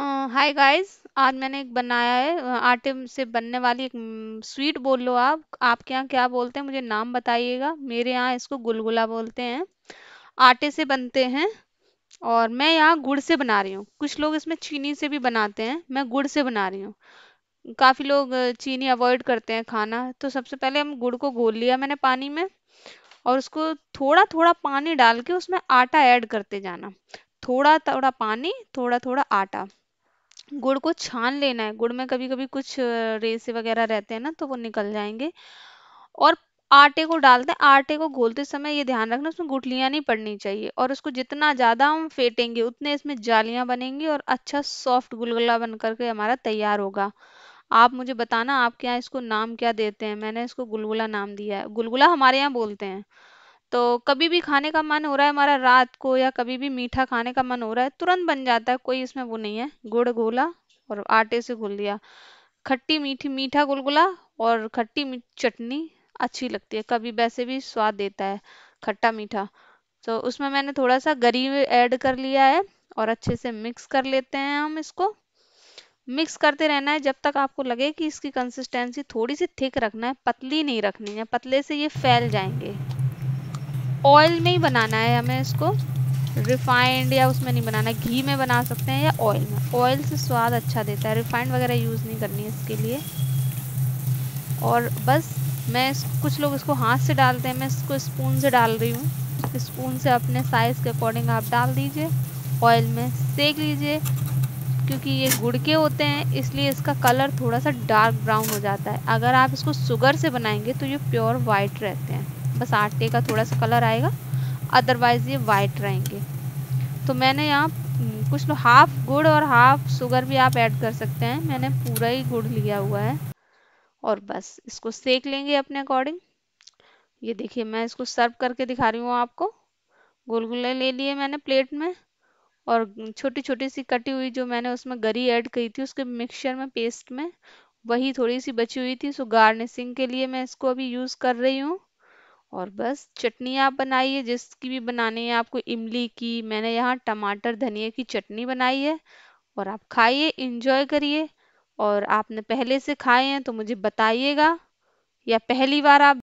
hi guys आज मैंने एक बनाया है आटे से बनने वाली एक स्वीट बोल लो आप आपके यहाँ क्या बोलते हैं मुझे नाम बताइएगा मेरे यहाँ इसको गुलगुला बोलते हैं आटे से बनते हैं और मैं यहाँ गुड़ से बना रही हूँ कुछ लोग इसमें चीनी से भी बनाते हैं मैं गुड़ से बना रही हूँ काफ़ी लोग चीनी अवॉइड करते हैं खाना तो सबसे पहले हम गुड़ को घोल लिया मैंने पानी में और उसको थोड़ा थोड़ा पानी डाल के उसमें आटा ऐड करते जाना थोड़ा थोड़ा पानी थोड़ा थोड़ा आटा गुड़ को छान लेना है गुड़ में कभी कभी कुछ रेसे वगैरह रहते हैं ना तो वो निकल जाएंगे और आटे को डालते हैं आटे को घोलते समय ये ध्यान रखना उसमें गुठलियाँ नहीं पड़नी चाहिए और उसको जितना ज़्यादा हम फेंटेंगे उतने इसमें जालियाँ बनेंगी और अच्छा सॉफ्ट गुलगुला बन करके हमारा तैयार होगा आप मुझे बताना आप क्या इसको नाम क्या देते हैं मैंने इसको गुलगुला नाम दिया है गुलगुला हमारे यहाँ बोलते हैं तो कभी भी खाने का मन हो रहा है हमारा रात को या कभी भी मीठा खाने का मन हो रहा है तुरंत बन जाता है कोई इसमें वो नहीं है गुड़ घोला और आटे से घुल दिया खट्टी मीठी मीठा गुलगुला और खट्टी चटनी अच्छी लगती है कभी वैसे भी स्वाद देता है खट्टा मीठा तो उसमें मैंने थोड़ा सा गरी ऐड कर लिया है और अच्छे से मिक्स कर लेते हैं हम इसको मिक्स करते रहना है जब तक आपको लगे कि इसकी कंसिस्टेंसी थोड़ी सी थिक रखना है पतली नहीं रखनी है पतले से ये फैल जाएंगे ऑयल में ही बनाना है हमें इसको रिफाइंड या उसमें नहीं बनाना घी में बना सकते हैं या ऑयल में ऑयल से स्वाद अच्छा देता है रिफाइंड वगैरह यूज़ नहीं करनी है इसके लिए और बस मैं इस, कुछ लोग इसको हाथ से डालते हैं मैं इसको स्पून से डाल रही हूँ स्पून से अपने साइज़ के अकॉर्डिंग आप डाल दीजिए ऑयल में सेक लीजिए क्योंकि ये गुड़ के होते हैं इसलिए इसका कलर थोड़ा सा डार्क ब्राउन हो जाता है अगर आप इसको शुगर से बनाएंगे तो ये प्योर वाइट रहते हैं बस आटे का थोड़ा सा कलर आएगा अदरवाइज़ ये वाइट रहेंगे तो मैंने यहाँ हम्म, कुछ लोग हाफ गुड़ और हाफ शुगर भी आप ऐड कर सकते हैं मैंने पूरा ही गुड़ लिया हुआ है और बस इसको सेक लेंगे अपने अकॉर्डिंग ये देखिए मैं इसको सर्व करके दिखा रही हूँ आपको गोलगुल्ले ले लिए मैंने प्लेट में और छोटी छोटी सी कटी हुई जो मैंने उसमें गरी ऐड की थी उसके मिक्सचर में पेस्ट में वही थोड़ी सी बची हुई थी सो गार्निशिंग के लिए मैं इसको अभी यूज़ कर रही हूँ और बस चटनी आप बनाइए जिसकी भी बनानी है आपको इमली की मैंने यहाँ टमाटर धनिया की चटनी बनाई है और आप खाइए इंजॉय करिए और आपने पहले से खाए हैं तो मुझे बताइएगा या पहली बार आप